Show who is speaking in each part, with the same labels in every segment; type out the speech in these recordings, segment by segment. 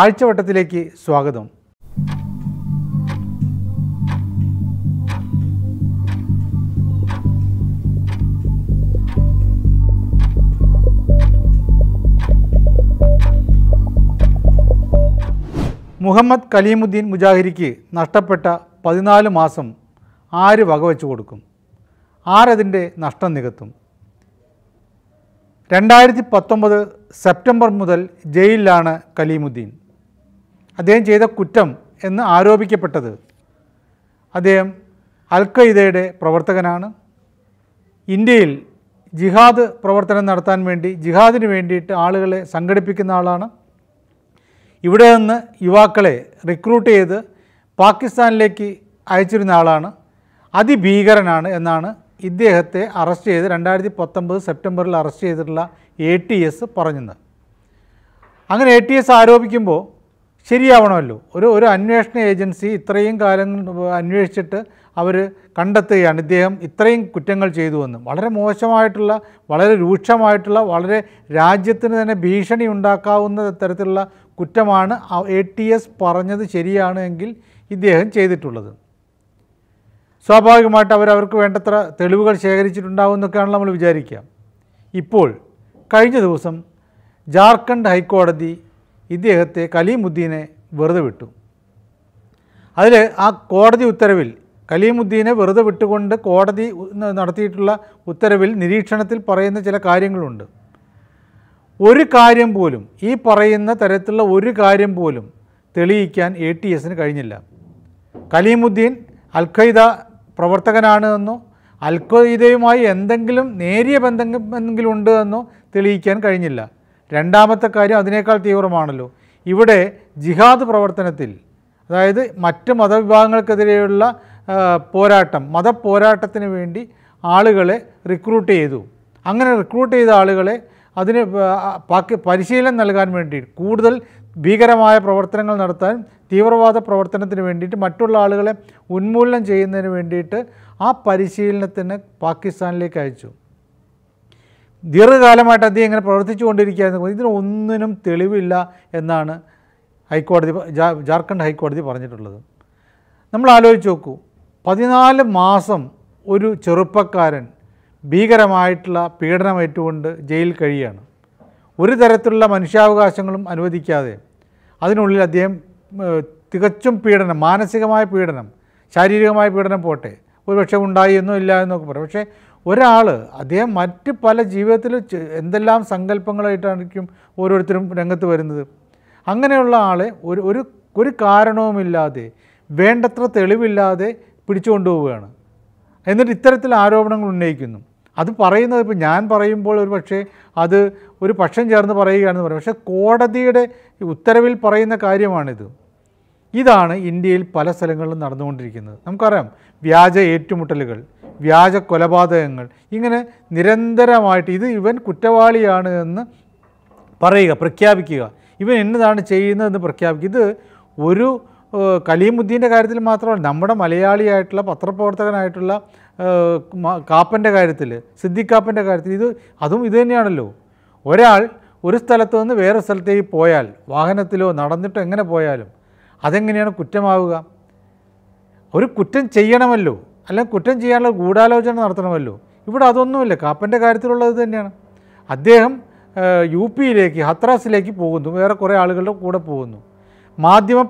Speaker 1: ആഴ്ചവട്ടത്തിലേക്ക് സ്വാഗതം മുഹമ്മദ് കലീമുദ്ദീൻ മുജാഹിരിക്ക് നഷ്ടപ്പെട്ട പതിനാല് മാസം ആര് വകവെച്ചു കൊടുക്കും ആരതിൻ്റെ നഷ്ടം നികത്തും രണ്ടായിരത്തി പത്തൊമ്പത് സെപ്റ്റംബർ മുതൽ ജയിലിലാണ് കലീമുദ്ദീൻ അദ്ദേഹം ചെയ്ത കുറ്റം എന്ന് ആരോപിക്കപ്പെട്ടത് അദ്ദേഹം അൽ ഖയ്ദയുടെ പ്രവർത്തകനാണ് ഇന്ത്യയിൽ ജിഹാദ് പ്രവർത്തനം നടത്താൻ വേണ്ടി ജിഹാദിന് വേണ്ടിയിട്ട് ആളുകളെ സംഘടിപ്പിക്കുന്ന ആളാണ് ഇവിടെ നിന്ന് യുവാക്കളെ റിക്രൂട്ട് ചെയ്ത് പാകിസ്ഥാനിലേക്ക് അയച്ചിരുന്ന ആളാണ് അതിഭീകരനാണ് എന്നാണ് ഇദ്ദേഹത്തെ അറസ്റ്റ് ചെയ്ത് രണ്ടായിരത്തി പത്തൊമ്പത് സെപ്റ്റംബറിൽ അറസ്റ്റ് ചെയ്തിട്ടുള്ള എ ടി എസ് പറഞ്ഞത് അങ്ങനെ എ ടി എസ് ആരോപിക്കുമ്പോൾ ശരിയാവണമല്ലോ ഒരു ഒരു അന്വേഷണ ഏജൻസി ഇത്രയും കാലം അന്വേഷിച്ചിട്ട് അവർ കണ്ടെത്തുകയാണ് ഇദ്ദേഹം ഇത്രയും കുറ്റങ്ങൾ ചെയ്തുവെന്ന് വളരെ മോശമായിട്ടുള്ള വളരെ രൂക്ഷമായിട്ടുള്ള വളരെ രാജ്യത്തിന് തന്നെ ഭീഷണി ഉണ്ടാക്കാവുന്ന തരത്തിലുള്ള കുറ്റമാണ് എ ടി എസ് പറഞ്ഞത് ശരിയാണ് എങ്കിൽ ഇദ്ദേഹം ചെയ്തിട്ടുള്ളത് സ്വാഭാവികമായിട്ട് അവർക്ക് വേണ്ടത്ര തെളിവുകൾ ശേഖരിച്ചിട്ടുണ്ടാവും എന്നൊക്കെയാണ് നമ്മൾ വിചാരിക്കുക ഇപ്പോൾ കഴിഞ്ഞ ദിവസം ജാർഖണ്ഡ് ഹൈക്കോടതി ഇദ്ദേഹത്തെ കലീമുദ്ദീനെ വെറുതെ വിട്ടു അതിൽ ആ കോടതി ഉത്തരവിൽ കലീമുദ്ദീനെ വെറുതെ വിട്ടുകൊണ്ട് കോടതി നടത്തിയിട്ടുള്ള ഉത്തരവിൽ നിരീക്ഷണത്തിൽ പറയുന്ന ചില കാര്യങ്ങളുണ്ട് ഒരു കാര്യം പോലും ഈ പറയുന്ന തരത്തിലുള്ള ഒരു കാര്യം പോലും തെളിയിക്കാൻ എ ടി എസിന് കഴിഞ്ഞില്ല കലീമുദ്ദീൻ അൽ പ്രവർത്തകനാണ് എന്നോ അൽഖ്വയ്ദയുമായി എന്തെങ്കിലും നേരിയ ബന്ധം എന്തെങ്കിലും ഉണ്ട് എന്നോ തെളിയിക്കാൻ കഴിഞ്ഞില്ല രണ്ടാമത്തെ കാര്യം അതിനേക്കാൾ തീവ്രമാണല്ലോ ഇവിടെ ജിഹാദ് പ്രവർത്തനത്തിൽ അതായത് മറ്റ് മതവിഭാഗങ്ങൾക്കെതിരെയുള്ള പോരാട്ടം മതപ്പോരാട്ടത്തിന് വേണ്ടി ആളുകളെ റിക്രൂട്ട് ചെയ്തു അങ്ങനെ റിക്രൂട്ട് ചെയ്ത ആളുകളെ അതിന് പരിശീലനം നൽകാൻ വേണ്ടി കൂടുതൽ ഭീകരമായ പ്രവർത്തനങ്ങൾ നടത്താൻ തീവ്രവാദ പ്രവർത്തനത്തിന് വേണ്ടിയിട്ട് മറ്റുള്ള ആളുകളെ ഉന്മൂലനം ചെയ്യുന്നതിന് വേണ്ടിയിട്ട് ആ പരിശീലനത്തിന് പാകിസ്ഥാനിലേക്ക് അയച്ചു ദീർഘകാലമായിട്ട് അദ്ദേഹം ഇങ്ങനെ പ്രവർത്തിച്ചു കൊണ്ടിരിക്കുകയായിരുന്നു ഇതിനൊന്നിനും തെളിവില്ല എന്നാണ് ഹൈക്കോടതി ജാർഖണ്ഡ് ഹൈക്കോടതി പറഞ്ഞിട്ടുള്ളത് നമ്മൾ ആലോചിച്ച് നോക്കൂ പതിനാല് മാസം ഒരു ചെറുപ്പക്കാരൻ ഭീകരമായിട്ടുള്ള പീഡനമേറ്റുകൊണ്ട് ജയിലിൽ കഴിയുകയാണ് ഒരു തരത്തിലുള്ള മനുഷ്യാവകാശങ്ങളും അനുവദിക്കാതെ അതിനുള്ളിൽ അദ്ദേഹം തികച്ചും പീഡനം മാനസികമായ പീഡനം ശാരീരികമായ പീഡനം പോട്ടെ ഒരുപക്ഷെ ഉണ്ടായി എന്നോ ഇല്ല എന്നൊക്കെ പറയും പക്ഷേ ഒരാൾ അദ്ദേഹം മറ്റ് പല ജീവിതത്തിൽ എന്തെല്ലാം സങ്കല്പങ്ങളായിട്ടായിരിക്കും ഓരോരുത്തരും രംഗത്ത് വരുന്നത് അങ്ങനെയുള്ള ആളെ ഒരു ഒരു ഒരു കാരണവുമില്ലാതെ വേണ്ടത്ര തെളിവില്ലാതെ പിടിച്ചുകൊണ്ടുപോവുകയാണ് എന്നിട്ട് ഇത്തരത്തിൽ ആരോപണങ്ങൾ ഉന്നയിക്കുന്നു അത് പറയുന്നത് ഇപ്പോൾ ഞാൻ പറയുമ്പോൾ ഒരു പക്ഷേ അത് ഒരു പക്ഷം ചേർന്ന് പറയുകയാണെന്ന് പറയും പക്ഷേ കോടതിയുടെ ഉത്തരവിൽ പറയുന്ന കാര്യമാണിത് ഇതാണ് ഇന്ത്യയിൽ പല സ്ഥലങ്ങളിലും നടന്നുകൊണ്ടിരിക്കുന്നത് നമുക്കറിയാം വ്യാജ ഏറ്റുമുട്ടലുകൾ വ്യാജ കൊലപാതകങ്ങൾ ഇങ്ങനെ നിരന്തരമായിട്ട് ഇത് ഇവൻ കുറ്റവാളിയാണ് എന്ന് പറയുക പ്രഖ്യാപിക്കുക ഇവൻ എന്നതാണ് ചെയ്യുന്നതെന്ന് പ്രഖ്യാപിക്കുക ഇത് ഒരു കലീമുദ്ദീൻ്റെ കാര്യത്തിൽ മാത്രമല്ല നമ്മുടെ മലയാളിയായിട്ടുള്ള പത്രപ്രവർത്തകനായിട്ടുള്ള കാപ്പൻ്റെ കാര്യത്തിൽ സിദ്ധിക്കാപ്പൻ്റെ കാര്യത്തിൽ ഇത് അതും ഇത് തന്നെയാണല്ലോ ഒരാൾ ഒരു സ്ഥലത്ത് നിന്ന് വേറെ സ്ഥലത്തേക്ക് പോയാൽ വാഹനത്തിലോ നടന്നിട്ടോ എങ്ങനെ പോയാലും അതെങ്ങനെയാണ് കുറ്റമാവുക ഒരു കുറ്റം ചെയ്യണമല്ലോ അല്ലെങ്കിൽ കുറ്റം ചെയ്യാനുള്ള ഗൂഢാലോചന നടത്തണമല്ലോ ഇവിടെ അതൊന്നുമില്ല കാപ്പൻ്റെ കാര്യത്തിലുള്ളത് തന്നെയാണ് അദ്ദേഹം യു പിയിലേക്ക് ഹത്രാസിലേക്ക് പോകുന്നു വേറെ കുറേ ആളുകളുടെ കൂടെ പോകുന്നു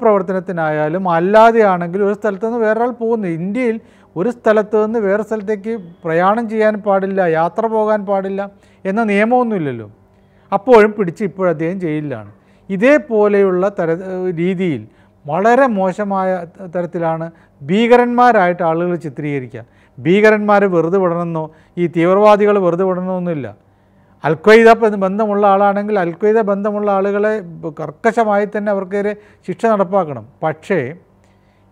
Speaker 1: പ്രവർത്തനത്തിനായാലും അല്ലാതെയാണെങ്കിലും ഒരു സ്ഥലത്ത് നിന്ന് വേറൊരാൾ പോകുന്നു ഇന്ത്യയിൽ ഒരു സ്ഥലത്ത് നിന്ന് വേറെ സ്ഥലത്തേക്ക് പ്രയാണം ചെയ്യാൻ പാടില്ല യാത്ര പോകാൻ പാടില്ല എന്ന നിയമമൊന്നുമില്ലല്ലോ അപ്പോഴും പിടിച്ച് ഇപ്പോഴദ്ദേഹം ജയിലിലാണ് ഇതേപോലെയുള്ള തര രീതിയിൽ വളരെ മോശമായ തരത്തിലാണ് ഭീകരന്മാരായിട്ട് ആളുകൾ ചിത്രീകരിക്കുക ഭീകരന്മാർ വെറുതെ വിടണമെന്നോ ഈ തീവ്രവാദികൾ വെറുതെ വിടണമെന്നൊന്നുമില്ല അൽക്വൈദ ബന്ധമുള്ള ആളാണെങ്കിൽ അൽക്വൈദ ബന്ധമുള്ള ആളുകളെ കർക്കശമായി തന്നെ അവർക്കെതിരെ ശിക്ഷ നടപ്പാക്കണം പക്ഷേ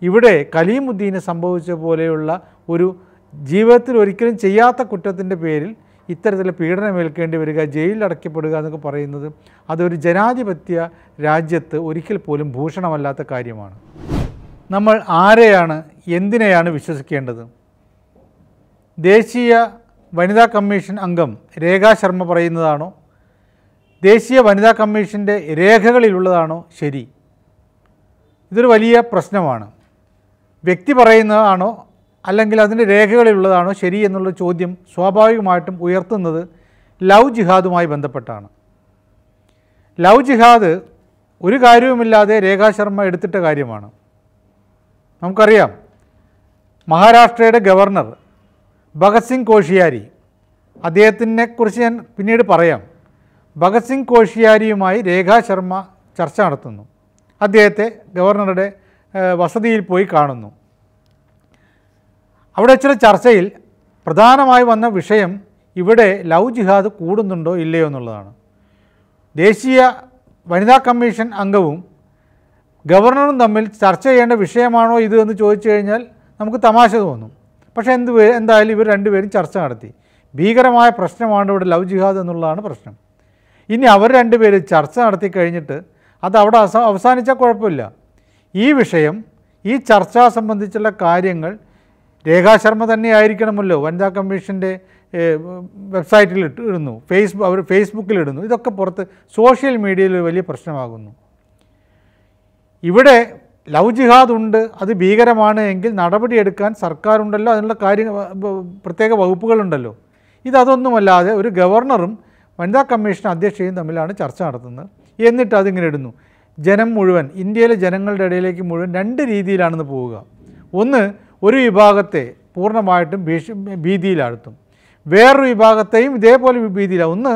Speaker 1: ഇവിടെ കലീമുദ്ദീന് സംഭവിച്ച പോലെയുള്ള ഒരു ജീവിതത്തിൽ ഒരിക്കലും ചെയ്യാത്ത കുറ്റത്തിൻ്റെ പേരിൽ ഇത്തരത്തിൽ പീഡനമേൽക്കേണ്ടി വരിക ജയിലിൽ അടയ്ക്കപ്പെടുക എന്നൊക്കെ പറയുന്നത് അതൊരു ജനാധിപത്യ രാജ്യത്ത് ഒരിക്കൽ പോലും ഭൂഷണമല്ലാത്ത കാര്യമാണ് നമ്മൾ ആരെയാണ് എന്തിനെയാണ് വിശ്വസിക്കേണ്ടത് ദേശീയ വനിതാ കമ്മീഷൻ അംഗം രേഖാ ശർമ്മ പറയുന്നതാണോ ദേശീയ വനിതാ കമ്മീഷൻ്റെ രേഖകളിലുള്ളതാണോ ശരി ഇതൊരു വലിയ പ്രശ്നമാണ് വ്യക്തി പറയുന്നതാണോ അല്ലെങ്കിൽ അതിൻ്റെ രേഖകളിലുള്ളതാണോ ശരി എന്നുള്ള ചോദ്യം സ്വാഭാവികമായിട്ടും ഉയർത്തുന്നത് ലവ് ജിഹാദുമായി ബന്ധപ്പെട്ടാണ് ലവ് ജിഹാദ് ഒരു കാര്യവുമില്ലാതെ രേഖാശർമ്മ ശർമ്മ എടുത്തിട്ട കാര്യമാണ് നമുക്കറിയാം മഹാരാഷ്ട്രയുടെ ഗവർണർ ഭഗത് സിംഗ് കോഷിയാരി അദ്ദേഹത്തിനെ കുറിച്ച് ഞാൻ പിന്നീട് പറയാം ഭഗത് സിംഗ് കോഷിയാരിയുമായി രേഖാ ശർമ്മ ചർച്ച നടത്തുന്നു അദ്ദേഹത്തെ ഗവർണറുടെ വസതിയിൽ പോയി കാണുന്നു അവിടെ ചില ചർച്ചയിൽ പ്രധാനമായി വന്ന വിഷയം ഇവിടെ ലവ് ജിഹാദ് കൂടുന്നുണ്ടോ ഇല്ലയോ എന്നുള്ളതാണ് ദേശീയ വനിതാ കമ്മീഷൻ അംഗവും ഗവർണറും തമ്മിൽ ചർച്ച ചെയ്യേണ്ട വിഷയമാണോ ഇത് എന്ന് ചോദിച്ചു കഴിഞ്ഞാൽ നമുക്ക് തമാശ തോന്നും പക്ഷേ എന്ത് എന്തായാലും ഇവർ രണ്ടുപേരും ചർച്ച നടത്തി ഭീകരമായ പ്രശ്നമാണ് ഇവിടെ ലവ് ജിഹാദ് എന്നുള്ളതാണ് പ്രശ്നം ഇനി അവർ രണ്ടുപേരും ചർച്ച നടത്തി കഴിഞ്ഞിട്ട് അത് അവിടെ അവസാനിച്ചാൽ കുഴപ്പമില്ല ഈ വിഷയം ഈ ചർച്ച സംബന്ധിച്ചുള്ള കാര്യങ്ങൾ രേഖാശർമ്മ തന്നെ ആയിരിക്കണമല്ലോ വനിതാ കമ്മീഷൻ്റെ വെബ്സൈറ്റിൽ ഇടുന്നു ഫേസ്ബുക്ക് അവർ ഫേസ്ബുക്കിൽ ഇടുന്നു ഇതൊക്കെ പുറത്ത് സോഷ്യൽ മീഡിയയിൽ ഒരു വലിയ പ്രശ്നമാകുന്നു ഇവിടെ ലവ് ജിഹാദ് ഉണ്ട് അത് ഭീകരമാണ് എങ്കിൽ നടപടിയെടുക്കാൻ സർക്കാരുണ്ടല്ലോ അതിനുള്ള കാര്യ പ്രത്യേക വകുപ്പുകളുണ്ടല്ലോ ഇതൊന്നുമല്ലാതെ ഒരു ഗവർണറും വനിതാ കമ്മീഷൻ അധ്യക്ഷയും തമ്മിലാണ് ചർച്ച നടത്തുന്നത് എന്നിട്ട് അതിങ്ങനെ ഇടുന്നു ജനം മുഴുവൻ ഇന്ത്യയിലെ ജനങ്ങളുടെ ഇടയിലേക്ക് മുഴുവൻ രണ്ട് രീതിയിലാണെന്ന് പോവുക ഒന്ന് ഒരു വിഭാഗത്തെ പൂർണ്ണമായിട്ടും ഭീഷ ഭീതിയിലാഴ്ത്തും വേറൊരു വിഭാഗത്തെയും ഇതേപോലെ ഭീതിയിലാണ് ഒന്ന്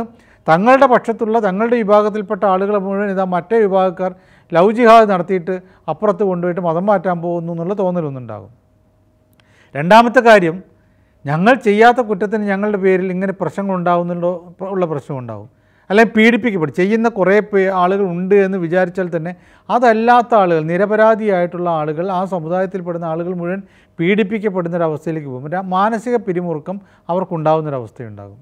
Speaker 1: തങ്ങളുടെ പക്ഷത്തുള്ള തങ്ങളുടെ വിഭാഗത്തിൽപ്പെട്ട ആളുകളെ മുഴുവൻ ഇതാ മറ്റേ വിഭാഗക്കാർ ലവ് ജിഹാദ് നടത്തിയിട്ട് അപ്പുറത്ത് കൊണ്ടുപോയിട്ട് മതം മാറ്റാൻ പോകുന്നു എന്നുള്ള തോന്നലൊന്നുണ്ടാകും രണ്ടാമത്തെ കാര്യം ഞങ്ങൾ ചെയ്യാത്ത കുറ്റത്തിന് ഞങ്ങളുടെ പേരിൽ ഇങ്ങനെ പ്രശ്നങ്ങളുണ്ടാകുന്നുണ്ടോ ഉള്ള പ്രശ്നമുണ്ടാകും അല്ലെങ്കിൽ പീഡിപ്പിക്കപ്പെടും ചെയ്യുന്ന കുറേ ആളുകൾ ഉണ്ട് എന്ന് വിചാരിച്ചാൽ തന്നെ അതല്ലാത്ത ആളുകൾ നിരപരാധിയായിട്ടുള്ള ആളുകൾ ആ സമുദായത്തിൽപ്പെടുന്ന ആളുകൾ മുഴുവൻ പീഡിപ്പിക്കപ്പെടുന്ന ഒരവസ്ഥയിലേക്ക് പോകും മാനസിക പിരിമുറുക്കം അവർക്കുണ്ടാകുന്നൊരവസ്ഥയുണ്ടാകും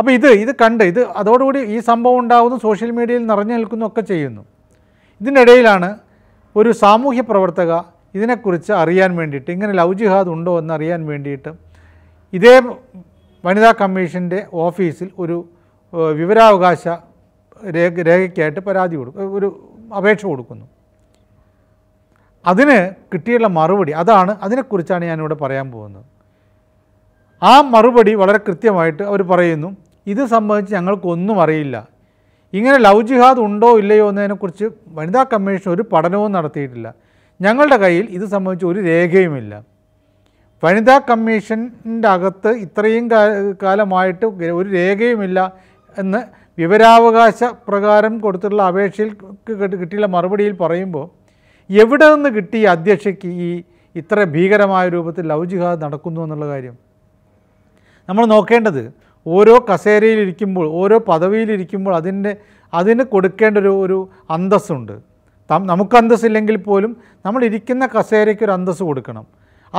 Speaker 1: അപ്പോൾ ഇത് ഇത് കണ്ട് ഇത് അതോടുകൂടി ഈ സംഭവം ഉണ്ടാകുന്നു സോഷ്യൽ മീഡിയയിൽ നിറഞ്ഞു നിൽക്കുന്നു ഒക്കെ ചെയ്യുന്നു ഇതിനിടയിലാണ് ഒരു സാമൂഹ്യ പ്രവർത്തക ഇതിനെക്കുറിച്ച് അറിയാൻ വേണ്ടിയിട്ട് ഇങ്ങനെ ലവ് ജിഹാദ് ഉണ്ടോ എന്ന് അറിയാൻ വേണ്ടിയിട്ട് ഇതേ വനിതാ കമ്മീഷൻ്റെ ഓഫീസിൽ ഒരു വിവരാവകാശ രേഖ രേഖയ്ക്കായിട്ട് പരാതി കൊടുക്കും ഒരു അപേക്ഷ കൊടുക്കുന്നു അതിന് കിട്ടിയുള്ള മറുപടി അതാണ് അതിനെക്കുറിച്ചാണ് ഞാനിവിടെ പറയാൻ പോകുന്നത് ആ മറുപടി വളരെ കൃത്യമായിട്ട് അവർ പറയുന്നു ഇത് സംബന്ധിച്ച് ഞങ്ങൾക്കൊന്നും അറിയില്ല ഇങ്ങനെ ലവ് ജിഹാദ് ഉണ്ടോ ഇല്ലയോ എന്നതിനെക്കുറിച്ച് വനിതാ കമ്മീഷൻ ഒരു പഠനവും നടത്തിയിട്ടില്ല ഞങ്ങളുടെ കയ്യിൽ ഇത് സംബന്ധിച്ച് ഒരു രേഖയുമില്ല വനിതാ കമ്മീഷൻ്റെ അകത്ത് ഇത്രയും കാലമായിട്ട് ഒരു രേഖയുമില്ല എന്ന് വിവരാവകാശ പ്രകാരം കൊടുത്തിട്ടുള്ള അപേക്ഷയിൽ കിട്ടിയുള്ള മറുപടിയിൽ പറയുമ്പോൾ എവിടെ നിന്ന് കിട്ടി അധ്യക്ഷയ്ക്ക് ഈ ഇത്ര ഭീകരമായ രൂപത്തിൽ ലവ് ജിഹാദ് നടക്കുന്നു എന്നുള്ള കാര്യം നമ്മൾ നോക്കേണ്ടത് ഓരോ കസേരയിലിരിക്കുമ്പോൾ ഓരോ പദവിയിലിരിക്കുമ്പോൾ അതിൻ്റെ അതിന് കൊടുക്കേണ്ട ഒരു ഒരു അന്തസ്സുണ്ട് നമുക്ക് അന്തസ്സില്ലെങ്കിൽ പോലും നമ്മൾ ഇരിക്കുന്ന കസേരയ്ക്ക് ഒരു അന്തസ്സ് കൊടുക്കണം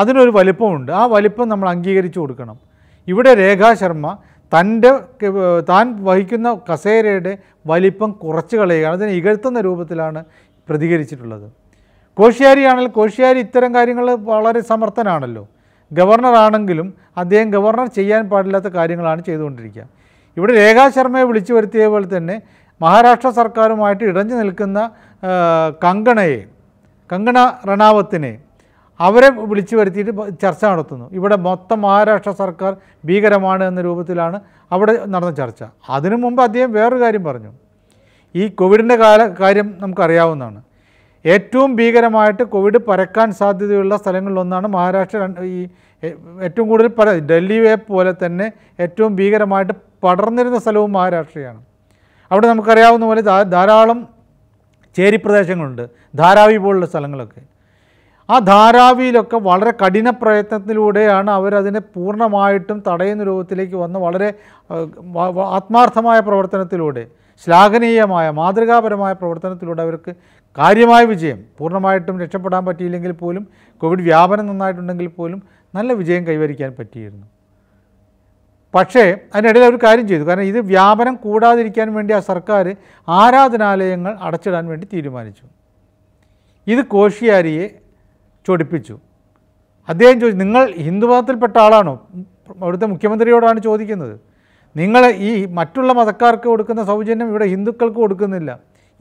Speaker 1: അതിനൊരു വലിപ്പമുണ്ട് ആ വലിപ്പം നമ്മൾ അംഗീകരിച്ചു കൊടുക്കണം ഇവിടെ രേഖാ ശർമ്മ തൻ്റെ താൻ വഹിക്കുന്ന കസേരയുടെ വലിപ്പം കുറച്ച് കളയുകയാണ് അതിനെ ഇകഴ്ത്തുന്ന രൂപത്തിലാണ് പ്രതികരിച്ചിട്ടുള്ളത് കോശ്യാരിയാണെങ്കിൽ കോഷിയാരി ഇത്തരം കാര്യങ്ങൾ വളരെ സമർത്ഥനാണല്ലോ ഗവർണർ ആണെങ്കിലും അദ്ദേഹം ഗവർണർ ചെയ്യാൻ പാടില്ലാത്ത കാര്യങ്ങളാണ് ചെയ്തുകൊണ്ടിരിക്കുക ഇവിടെ രേഖാ ശർമ്മയെ വിളിച്ചു വരുത്തിയ പോലെ തന്നെ മഹാരാഷ്ട്ര സർക്കാരുമായിട്ട് ഇടഞ്ഞു നിൽക്കുന്ന കങ്കണയെ കങ്കണ റണാവത്തിനെ അവരെ വിളിച്ചു വരുത്തിയിട്ട് ചർച്ച നടത്തുന്നു ഇവിടെ മൊത്തം മഹാരാഷ്ട്ര സർക്കാർ ഭീകരമാണ് എന്ന രൂപത്തിലാണ് അവിടെ നടന്ന ചർച്ച അതിനു മുമ്പ് അദ്ദേഹം വേറൊരു കാര്യം പറഞ്ഞു ഈ കോവിഡിൻ്റെ കാല കാര്യം നമുക്കറിയാവുന്നതാണ് ഏറ്റവും ഭീകരമായിട്ട് കോവിഡ് പരക്കാൻ സാധ്യതയുള്ള സ്ഥലങ്ങളിലൊന്നാണ് മഹാരാഷ്ട്ര ഈ ഏറ്റവും കൂടുതൽ പല ഡൽഹിയെ പോലെ തന്നെ ഏറ്റവും ഭീകരമായിട്ട് പടർന്നിരുന്ന സ്ഥലവും മഹാരാഷ്ട്രയാണ് അവിടെ നമുക്കറിയാവുന്ന പോലെ ധാരാളം ചേരി പ്രദേശങ്ങളുണ്ട് ധാരാവി പോലുള്ള സ്ഥലങ്ങളൊക്കെ ആ ധാരാവിയിലൊക്കെ വളരെ കഠിന പ്രയത്നത്തിലൂടെയാണ് അവരതിനെ പൂർണ്ണമായിട്ടും തടയുന്ന രൂപത്തിലേക്ക് വന്ന് വളരെ ആത്മാർത്ഥമായ പ്രവർത്തനത്തിലൂടെ ശ്ലാഘനീയമായ മാതൃകാപരമായ പ്രവർത്തനത്തിലൂടെ അവർക്ക് കാര്യമായ വിജയം പൂർണ്ണമായിട്ടും രക്ഷപ്പെടാൻ പറ്റിയില്ലെങ്കിൽ പോലും കോവിഡ് വ്യാപനം നന്നായിട്ടുണ്ടെങ്കിൽ പോലും നല്ല വിജയം കൈവരിക്കാൻ പറ്റിയിരുന്നു പക്ഷേ അതിനിടയിൽ ഒരു കാര്യം ചെയ്തു കാരണം ഇത് വ്യാപനം കൂടാതിരിക്കാൻ വേണ്ടി ആ സർക്കാർ ആരാധനാലയങ്ങൾ അടച്ചിടാൻ വേണ്ടി തീരുമാനിച്ചു ഇത് കോഷിയാരിയെ ചൊടിപ്പിച്ചു അദ്ദേഹം ചോദിച്ചു നിങ്ങൾ ഹിന്ദുമതത്തിൽപ്പെട്ട ആളാണോ അവിടുത്തെ മുഖ്യമന്ത്രിയോടാണ് ചോദിക്കുന്നത് നിങ്ങൾ ഈ മറ്റുള്ള മതക്കാർക്ക് കൊടുക്കുന്ന സൗജന്യം ഇവിടെ ഹിന്ദുക്കൾക്ക് കൊടുക്കുന്നില്ല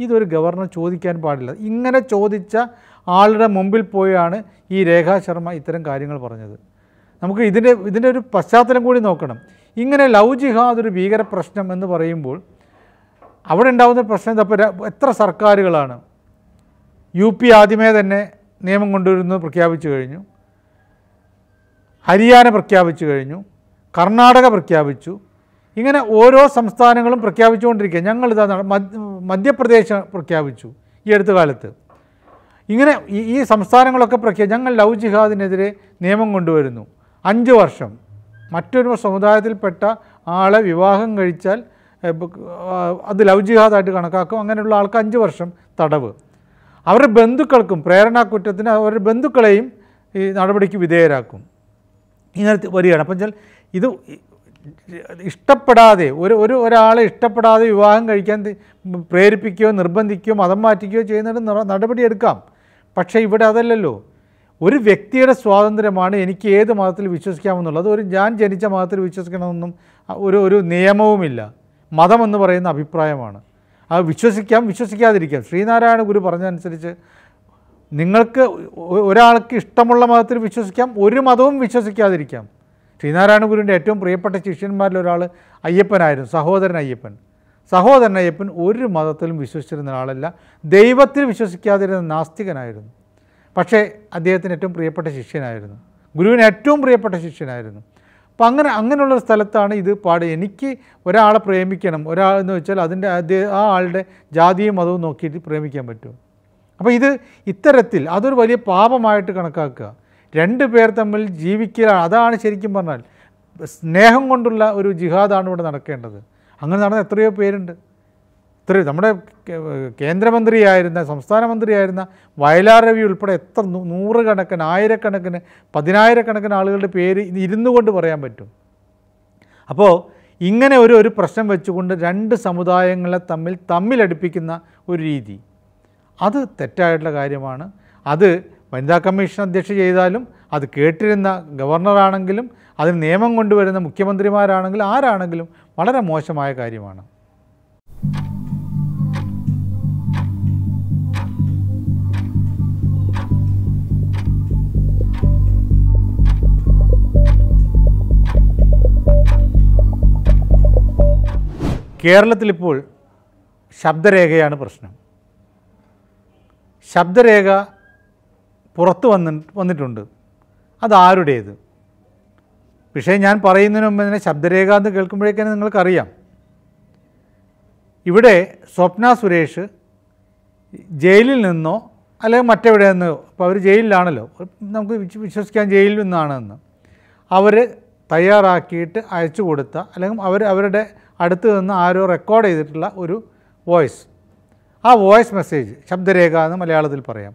Speaker 1: ഇതൊരു ഗവർണർ ചോദിക്കാൻ പാടില്ല ഇങ്ങനെ ചോദിച്ച ആളുടെ മുമ്പിൽ പോയാണ് ഈ രേഖാ ശർമ്മ ഇത്തരം കാര്യങ്ങൾ പറഞ്ഞത് നമുക്ക് ഇതിൻ്റെ ഇതിൻ്റെ ഒരു പശ്ചാത്തലം കൂടി നോക്കണം ഇങ്ങനെ ലവ് ജിഹാദ് ഒരു ഭീകര പ്രശ്നം എന്ന് പറയുമ്പോൾ അവിടെ ഉണ്ടാകുന്ന പ്രശ്നം അപ്പോൾ എത്ര സർക്കാരുകളാണ് യു പി ആദ്യമേ തന്നെ നിയമം കൊണ്ടുവരുന്നത് പ്രഖ്യാപിച്ചു കഴിഞ്ഞു ഹരിയാന പ്രഖ്യാപിച്ചു കഴിഞ്ഞു കർണാടക പ്രഖ്യാപിച്ചു ഇങ്ങനെ ഓരോ സംസ്ഥാനങ്ങളും പ്രഖ്യാപിച്ചുകൊണ്ടിരിക്കുക ഞങ്ങളിതാ മധ്യപ്രദേശ് പ്രഖ്യാപിച്ചു ഈ അടുത്ത കാലത്ത് ഇങ്ങനെ ഈ സംസ്ഥാനങ്ങളൊക്കെ പ്രഖ്യാ ഞങ്ങൾ ലൗ ജിഹാദിനെതിരെ നിയമം കൊണ്ടുവരുന്നു അഞ്ച് വർഷം മറ്റൊരു സമുദായത്തിൽപ്പെട്ട ആളെ വിവാഹം കഴിച്ചാൽ അത് ലൗ ജിഹാദായിട്ട് കണക്കാക്കും അങ്ങനെയുള്ള ആൾക്ക് അഞ്ച് വർഷം തടവ് അവരുടെ ബന്ധുക്കൾക്കും പ്രേരണാക്കുറ്റത്തിന് അവരുടെ ബന്ധുക്കളെയും ഈ നടപടിക്ക് വിധേയരാക്കും ഇങ്ങനെ വരികയാണ് അപ്പം വെച്ചാൽ ഇത് ഇഷ്ടപ്പെടാതെ ഒരു ഒരു ഒരാളെ ഇഷ്ടപ്പെടാതെ വിവാഹം കഴിക്കാൻ പ്രേരിപ്പിക്കുകയോ നിർബന്ധിക്കുകയോ മതം മാറ്റിക്കുകയോ ചെയ്യുന്നതിന് നടപടിയെടുക്കാം പക്ഷേ ഇവിടെ അതല്ലല്ലോ ഒരു വ്യക്തിയുടെ സ്വാതന്ത്ര്യമാണ് എനിക്ക് ഏത് മതത്തിൽ വിശ്വസിക്കാമെന്നുള്ളത് ഒരു ഞാൻ ജനിച്ച മതത്തിൽ വിശ്വസിക്കണമെന്നും ഒരു ഒരു നിയമവുമില്ല മതമെന്ന് പറയുന്ന അഭിപ്രായമാണ് അത് വിശ്വസിക്കാം വിശ്വസിക്കാതിരിക്കാം ശ്രീനാരായണ ഗുരു പറഞ്ഞതനുസരിച്ച് നിങ്ങൾക്ക് ഒരാൾക്ക് ഇഷ്ടമുള്ള മതത്തിൽ വിശ്വസിക്കാം ഒരു മതവും വിശ്വസിക്കാതിരിക്കാം ശ്രീനാരായണ ഗുരുവിൻ്റെ ഏറ്റവും പ്രിയപ്പെട്ട ശിഷ്യന്മാരിൽ ഒരാൾ അയ്യപ്പനായിരുന്നു സഹോദരൻ അയ്യപ്പൻ സഹോദരൻ അയ്യപ്പൻ ഒരു മതത്തിലും വിശ്വസിച്ചിരുന്ന ആളല്ല ദൈവത്തിൽ വിശ്വസിക്കാതിരുന്ന നാസ്തികനായിരുന്നു പക്ഷേ അദ്ദേഹത്തിന് ഏറ്റവും പ്രിയപ്പെട്ട ശിഷ്യനായിരുന്നു ഗുരുവിന് ഏറ്റവും പ്രിയപ്പെട്ട ശിഷ്യനായിരുന്നു അപ്പോൾ അങ്ങനെ അങ്ങനെയുള്ള സ്ഥലത്താണ് ഇത് പാട് എനിക്ക് ഒരാളെ പ്രേമിക്കണം ഒരാൾ എന്ന് വെച്ചാൽ അതിൻ്റെ ആ ആളുടെ ജാതിയും മതവും നോക്കിയിട്ട് പ്രേമിക്കാൻ പറ്റും അപ്പോൾ ഇത് ഇത്തരത്തിൽ അതൊരു വലിയ പാപമായിട്ട് കണക്കാക്കുക രണ്ട് പേർ തമ്മിൽ ജീവിക്കുക അതാണ് ശരിക്കും പറഞ്ഞാൽ സ്നേഹം കൊണ്ടുള്ള ഒരു ജിഹാദാണ് ഇവിടെ നടക്കേണ്ടത് അങ്ങനെ നടന്ന എത്രയോ പേരുണ്ട് ഇത്ര നമ്മുടെ കേന്ദ്രമന്ത്രിയായിരുന്ന സംസ്ഥാന മന്ത്രിയായിരുന്ന വയലാർ രവി ഉൾപ്പെടെ എത്ര നൂറുകണക്കിന് ആയിരക്കണക്കിന് പതിനായിരക്കണക്കിന് ആളുകളുടെ പേര് ഇരുന്നു കൊണ്ട് പറയാൻ പറ്റും അപ്പോൾ ഇങ്ങനെ ഒരു ഒരു പ്രശ്നം വെച്ചുകൊണ്ട് രണ്ട് സമുദായങ്ങളെ തമ്മിൽ തമ്മിലടുപ്പിക്കുന്ന ഒരു രീതി അത് തെറ്റായിട്ടുള്ള കാര്യമാണ് അത് വനിതാ കമ്മീഷൻ അധ്യക്ഷ ചെയ്താലും അത് കേട്ടിരുന്ന ഗവർണറാണെങ്കിലും അതിന് നിയമം കൊണ്ടുവരുന്ന മുഖ്യമന്ത്രിമാരാണെങ്കിലും ആരാണെങ്കിലും വളരെ മോശമായ കാര്യമാണ് കേരളത്തിലിപ്പോൾ ശബ്ദരേഖയാണ് പ്രശ്നം ശബ്ദരേഖ പുറത്ത് വന്നി വന്നിട്ടുണ്ട് അതാരുടേത് പക്ഷേ ഞാൻ പറയുന്നതിന് മുമ്പ് തന്നെ ശബ്ദരേഖ എന്ന് കേൾക്കുമ്പോഴേക്കാണ് നിങ്ങൾക്കറിയാം ഇവിടെ സ്വപ്ന സുരേഷ് ജയിലിൽ നിന്നോ അല്ലെങ്കിൽ മറ്റെവിടെ നിന്ന് ഇപ്പോൾ അവർ ജയിലിലാണല്ലോ നമുക്ക് വിശ്വസിക്കാൻ ജയിലിൽ നിന്നാണെന്ന് അവർ തയ്യാറാക്കിയിട്ട് അയച്ചു കൊടുത്ത അല്ലെങ്കിൽ അവർ അവരുടെ അടുത്ത് നിന്ന് ആരോ റെക്കോർഡ് ചെയ്തിട്ടുള്ള ഒരു വോയിസ് ആ വോയിസ് മെസ്സേജ് ശബ്ദരേഖ എന്ന് മലയാളത്തിൽ പറയാം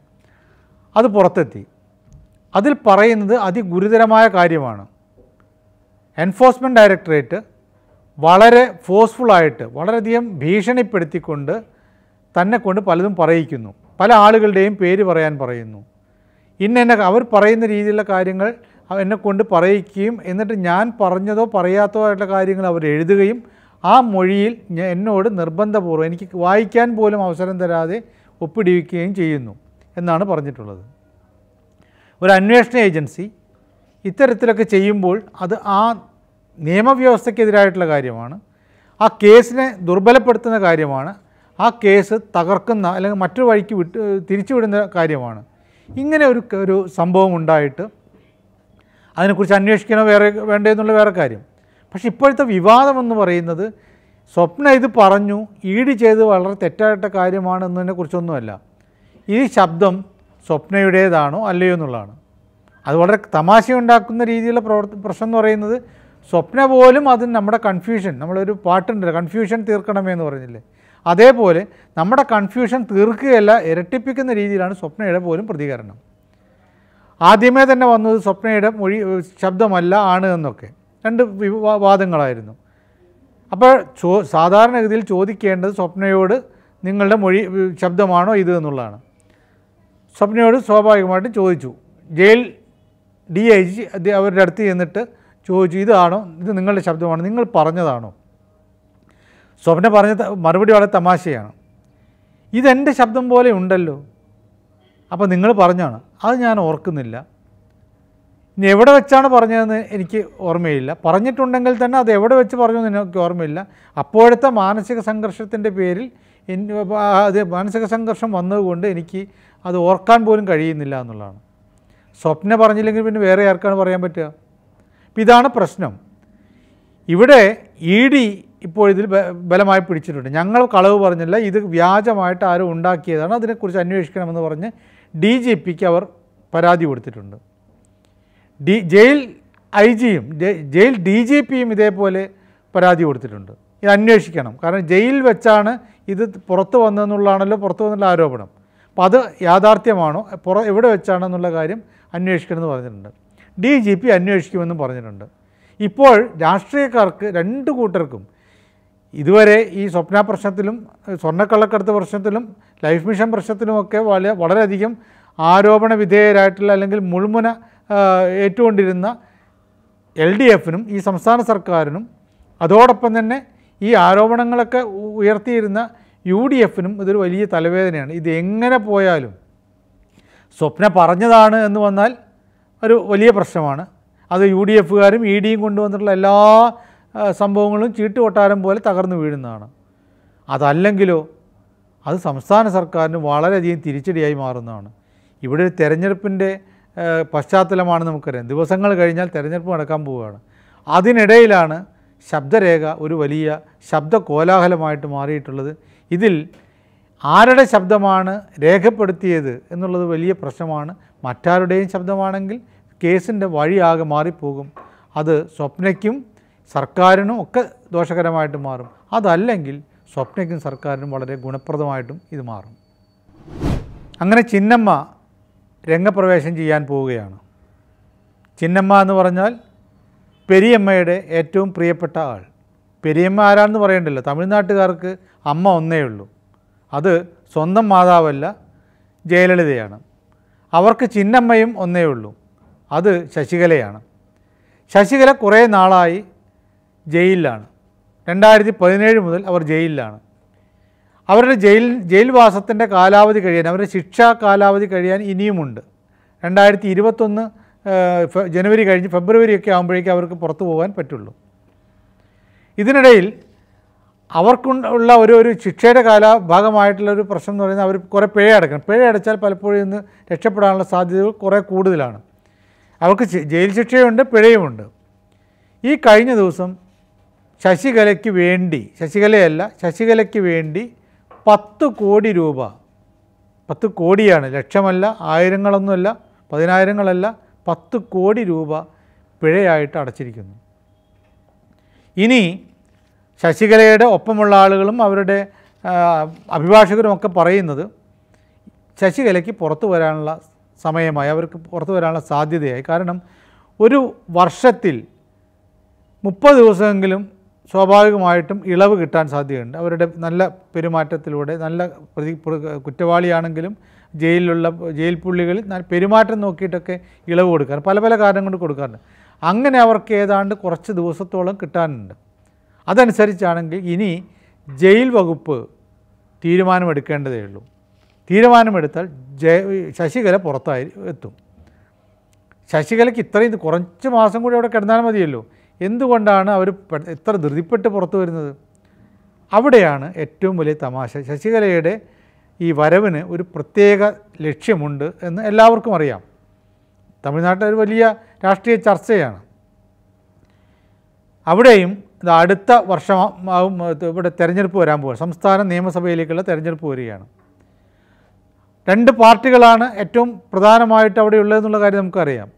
Speaker 1: അത് പുറത്തെത്തി അതിൽ പറയുന്നത് അതിഗുരുതരമായ കാര്യമാണ് എൻഫോഴ്സ്മെൻറ്റ് ഡയറക്ടറേറ്റ് വളരെ ഫോഴ്സ്ഫുള്ളായിട്ട് വളരെയധികം ഭീഷണിപ്പെടുത്തിക്കൊണ്ട് തന്നെ കൊണ്ട് പലതും പറയിക്കുന്നു പല ആളുകളുടെയും പേര് പറയാൻ പറയുന്നു ഇന്ന എന്നെ അവർ പറയുന്ന രീതിയിലുള്ള കാര്യങ്ങൾ എന്നെ കൊണ്ട് പറയിക്കുകയും എന്നിട്ട് ഞാൻ പറഞ്ഞതോ പറയാത്തതോ ആയിട്ടുള്ള കാര്യങ്ങൾ അവർ എഴുതുകയും ആ മൊഴിയിൽ എന്നോട് നിർബന്ധപൂർവ്വം എനിക്ക് വായിക്കാൻ പോലും അവസരം തരാതെ ഒപ്പിടിവിക്കുകയും ചെയ്യുന്നു എന്നാണ് പറഞ്ഞിട്ടുള്ളത് ഒരു അന്വേഷണ ഏജൻസി ഇത്തരത്തിലൊക്കെ ചെയ്യുമ്പോൾ അത് ആ നിയമവ്യവസ്ഥയ്ക്കെതിരായിട്ടുള്ള കാര്യമാണ് ആ കേസിനെ ദുർബലപ്പെടുത്തുന്ന കാര്യമാണ് ആ കേസ് തകർക്കുന്ന അല്ലെങ്കിൽ മറ്റൊരു വഴിക്ക് വിട്ട് തിരിച്ചുവിടുന്ന കാര്യമാണ് ഇങ്ങനെ ഒരു ഒരു സംഭവം ഉണ്ടായിട്ട് അതിനെക്കുറിച്ച് അന്വേഷിക്കണോ വേറെ വേണ്ടതെന്നുള്ള വേറെ കാര്യം പക്ഷേ ഇപ്പോഴത്തെ വിവാദമെന്ന് പറയുന്നത് സ്വപ്ന ഇത് പറഞ്ഞു ഈട് ചെയ്ത് വളരെ തെറ്റായിട്ട കാര്യമാണ് എന്നതിനെ കുറിച്ചൊന്നുമല്ല ഈ ശബ്ദം സ്വപ്നയുടേതാണോ അല്ലയോ എന്നുള്ളതാണ് അത് വളരെ തമാശയുണ്ടാക്കുന്ന രീതിയിലുള്ള പ്രവർത്ത പ്രശ്നം എന്ന് പറയുന്നത് സ്വപ്ന പോലും അത് നമ്മുടെ കൺഫ്യൂഷൻ നമ്മളൊരു പാട്ടുണ്ട് കൺഫ്യൂഷൻ തീർക്കണമേ എന്ന് പറഞ്ഞില്ലേ അതേപോലെ നമ്മുടെ കൺഫ്യൂഷൻ തീർക്കുകയല്ല ഇരട്ടിപ്പിക്കുന്ന രീതിയിലാണ് സ്വപ്നയുടെ പോലും പ്രതികരണം ആദ്യമേ തന്നെ വന്നത് സ്വപ്നയുടെ മൊഴി ശബ്ദമല്ല ആണ് എന്നൊക്കെ രണ്ട് വാദങ്ങളായിരുന്നു അപ്പോൾ ചോ സാധാരണഗതിയിൽ ചോദിക്കേണ്ടത് സ്വപ്നയോട് നിങ്ങളുടെ മൊഴി ശബ്ദമാണോ ഇത് എന്നുള്ളതാണ് സ്വപ്നയോട് സ്വാഭാവികമായിട്ടും ചോദിച്ചു ജയിൽ ഡി ഐ ജി അവരുടെ അടുത്ത് ചെന്നിട്ട് ചോദിച്ചു ഇതാണോ ഇത് നിങ്ങളുടെ ശബ്ദമാണോ നിങ്ങൾ പറഞ്ഞതാണോ സ്വപ്ന പറഞ്ഞ മറുപടി വളരെ തമാശയാണ് ഇതെൻ്റെ ശബ്ദം പോലെ ഉണ്ടല്ലോ അപ്പോൾ നിങ്ങൾ പറഞ്ഞാണ് അത് ഞാൻ ഓർക്കുന്നില്ല ഇനി എവിടെ വെച്ചാണ് പറഞ്ഞതെന്ന് എനിക്ക് ഓർമ്മയില്ല പറഞ്ഞിട്ടുണ്ടെങ്കിൽ തന്നെ അത് എവിടെ വെച്ച് പറഞ്ഞു എന്ന് എനിക്ക് ഓർമ്മയില്ല അപ്പോഴത്തെ മാനസിക സംഘർഷത്തിൻ്റെ പേരിൽ അത് മാനസിക സംഘർഷം വന്നതുകൊണ്ട് എനിക്ക് അത് ഓർക്കാൻ പോലും കഴിയുന്നില്ല എന്നുള്ളതാണ് സ്വപ്ന പറഞ്ഞില്ലെങ്കിൽ പിന്നെ വേറെ ആർക്കാണ് പറയാൻ പറ്റുക അപ്പം ഇതാണ് പ്രശ്നം ഇവിടെ ഇ ഡി ഇപ്പോൾ ഇതിൽ ബലമായി പിടിച്ചിട്ടുണ്ട് ഞങ്ങൾ കളവ് പറഞ്ഞില്ല ഇത് വ്യാജമായിട്ട് ആരും ഉണ്ടാക്കിയതാണ് അതിനെക്കുറിച്ച് അന്വേഷിക്കണമെന്ന് പറഞ്ഞ് ഡി ജി പിക്ക് അവർ പരാതി കൊടുത്തിട്ടുണ്ട് ഡി ജയിൽ ഐ ജിയും ജയിൽ ഡി ജി പിയും ഇതേപോലെ പരാതി കൊടുത്തിട്ടുണ്ട് ഇത് അന്വേഷിക്കണം കാരണം ജയിൽ വെച്ചാണ് ഇത് പുറത്ത് വന്നതെന്നുള്ളതാണല്ലോ പുറത്ത് വന്നുള്ള ആരോപണം അപ്പോൾ അത് യാഥാർത്ഥ്യമാണോ പുറ എവിടെ വെച്ചാണെന്നുള്ള കാര്യം അന്വേഷിക്കണമെന്ന് പറഞ്ഞിട്ടുണ്ട് ഡി ജി പി അന്വേഷിക്കുമെന്നും പറഞ്ഞിട്ടുണ്ട് ഇപ്പോൾ രാഷ്ട്രീയക്കാർക്ക് രണ്ട് കൂട്ടർക്കും ഇതുവരെ ഈ സ്വപ്ന പ്രശ്നത്തിലും സ്വർണ്ണക്കള്ളക്കടത്ത് പ്രശ്നത്തിലും ലൈഫ് മിഷൻ പ്രശ്നത്തിലുമൊക്കെ വളരെ വളരെയധികം ആരോപണ വിധേയരായിട്ടുള്ള അല്ലെങ്കിൽ മുൾമുന ഏറ്റുകൊണ്ടിരുന്ന എൽ ഡി എഫിനും ഈ സംസ്ഥാന സർക്കാരിനും അതോടൊപ്പം തന്നെ ഈ ആരോപണങ്ങളൊക്കെ ഉയർത്തിയിരുന്ന യു ഡി എഫിനും ഇതൊരു വലിയ തലവേദനയാണ് ഇത് പോയാലും സ്വപ്ന പറഞ്ഞതാണ് എന്ന് വന്നാൽ ഒരു വലിയ പ്രശ്നമാണ് അത് യു ഡി എഫുകാരും ഇ ഡിയും കൊണ്ടുവന്നിട്ടുള്ള എല്ലാ സംഭവങ്ങളും ചീട്ട് കൊട്ടാരം പോലെ തകർന്നു വീഴുന്നതാണ് അതല്ലെങ്കിലോ അത് സംസ്ഥാന സർക്കാരിന് വളരെയധികം തിരിച്ചടിയായി മാറുന്നതാണ് ഇവിടെ ഒരു തെരഞ്ഞെടുപ്പിൻ്റെ പശ്ചാത്തലമാണ് നമുക്കറിയാം ദിവസങ്ങൾ കഴിഞ്ഞാൽ തിരഞ്ഞെടുപ്പ് നടക്കാൻ പോവുകയാണ് അതിനിടയിലാണ് ശബ്ദരേഖ ഒരു വലിയ ശബ്ദ കോലാഹലമായിട്ട് മാറിയിട്ടുള്ളത് ഇതിൽ ആരുടെ ശബ്ദമാണ് രേഖപ്പെടുത്തിയത് എന്നുള്ളത് വലിയ പ്രശ്നമാണ് മറ്റാരുടെയും ശബ്ദമാണെങ്കിൽ കേസിൻ്റെ വഴിയാകെ മാറിപ്പോകും അത് സ്വപ്നയ്ക്കും സർക്കാരിനും ഒക്കെ ദോഷകരമായിട്ട് മാറും അതല്ലെങ്കിൽ സ്വപ്നയ്ക്കും സർക്കാരിനും വളരെ ഗുണപ്രദമായിട്ടും ഇത് മാറും അങ്ങനെ ചിന്നമ്മ രംഗപ്രവേശം ചെയ്യാൻ പോവുകയാണ് ചിന്നമ്മ എന്ന് പറഞ്ഞാൽ പെരിയമ്മയുടെ ഏറ്റവും പ്രിയപ്പെട്ട ആൾ പെരിയമ്മ ആരാണെന്ന് പറയണ്ടല്ലോ തമിഴ്നാട്ടുകാർക്ക് അമ്മ ഒന്നേ ഉള്ളൂ അത് സ്വന്തം മാതാവല്ല ജയലളിതയാണ് അവർക്ക് ചിന്നമ്മയും ഒന്നേ ഉള്ളൂ അത് ശശികലയാണ് ശശികല കുറേ നാളായി ജയിലിലാണ് രണ്ടായിരത്തി പതിനേഴ് മുതൽ അവർ ജയിലിലാണ് അവരുടെ ജയിൽ ജയിൽവാസത്തിൻ്റെ കാലാവധി കഴിയാൻ അവരുടെ ശിക്ഷാ കാലാവധി കഴിയാൻ ഇനിയുമുണ്ട് രണ്ടായിരത്തി ഇരുപത്തൊന്ന് ജനുവരി കഴിഞ്ഞ് ഫെബ്രുവരിയൊക്കെ ആകുമ്പോഴേക്കും അവർക്ക് പുറത്തു പോകാൻ പറ്റുള്ളൂ ഇതിനിടയിൽ അവർക്കുള്ള ഒരു ഒരു ശിക്ഷയുടെ കാല ഭാഗമായിട്ടുള്ള ഒരു പ്രശ്നം എന്ന് പറയുന്നത് അവർ കുറേ പിഴ അടക്കണം പിഴ അടച്ചാൽ പലപ്പോഴും ഇന്ന് രക്ഷപ്പെടാനുള്ള സാധ്യതകൾ കുറേ കൂടുതലാണ് അവർക്ക് ജയിൽ ശിക്ഷയുണ്ട് പിഴയുമുണ്ട് ഈ കഴിഞ്ഞ ദിവസം ശശികലയ്ക്ക് വേണ്ടി ശശികലയല്ല ശശികലയ്ക്ക് വേണ്ടി പത്ത് കോടി രൂപ പത്ത് കോടിയാണ് ലക്ഷമല്ല ആയിരങ്ങളൊന്നുമല്ല പതിനായിരങ്ങളല്ല പത്ത് കോടി രൂപ പിഴയായിട്ട് അടച്ചിരിക്കുന്നു ഇനി ശശികലയുടെ ഒപ്പമുള്ള ആളുകളും അവരുടെ ഒക്കെ പറയുന്നത് ശശികലയ്ക്ക് പുറത്തു വരാനുള്ള സമയമായി അവർക്ക് പുറത്തു വരാനുള്ള സാധ്യതയായി കാരണം ഒരു വർഷത്തിൽ മുപ്പത് ദിവസമെങ്കിലും സ്വാഭാവികമായിട്ടും ഇളവ് കിട്ടാൻ സാധ്യതയുണ്ട് അവരുടെ നല്ല പെരുമാറ്റത്തിലൂടെ നല്ല പ്രതി കുറ്റവാളിയാണെങ്കിലും ജയിലിലുള്ള ജയിൽ പുള്ളികളിൽ പെരുമാറ്റം നോക്കിയിട്ടൊക്കെ ഇളവ് കൊടുക്കാറ് പല പല കാരണം കൊണ്ട് കൊടുക്കാറുണ്ട് അങ്ങനെ അവർക്ക് ഏതാണ്ട് കുറച്ച് ദിവസത്തോളം കിട്ടാനുണ്ട് അതനുസരിച്ചാണെങ്കിൽ ഇനി ജയിൽ വകുപ്പ് തീരുമാനമെടുക്കേണ്ടതേ ഉള്ളൂ തീരുമാനമെടുത്താൽ ജയ ശശികല പുറത്തായി എത്തും ശശികലയ്ക്ക് ഇത്രയും കുറച്ച് മാസം കൂടി അവിടെ കിടന്നാൽ മതിയല്ലോ എന്തുകൊണ്ടാണ് അവർ ഇത്ര ധൃതിപ്പെട്ട് പുറത്തു വരുന്നത് അവിടെയാണ് ഏറ്റവും വലിയ തമാശ ശശികലയുടെ ഈ വരവിന് ഒരു പ്രത്യേക ലക്ഷ്യമുണ്ട് എന്ന് എല്ലാവർക്കും അറിയാം തമിഴ്നാട്ടിൽ ഒരു വലിയ രാഷ്ട്രീയ ചർച്ചയാണ് അവിടെയും ഇത് അടുത്ത വർഷമാവും ഇവിടെ തെരഞ്ഞെടുപ്പ് വരാൻ പോകുക സംസ്ഥാന നിയമസഭയിലേക്കുള്ള തെരഞ്ഞെടുപ്പ് വരികയാണ് രണ്ട് പാർട്ടികളാണ് ഏറ്റവും പ്രധാനമായിട്ട് അവിടെ ഉള്ളതെന്നുള്ള കാര്യം നമുക്കറിയാം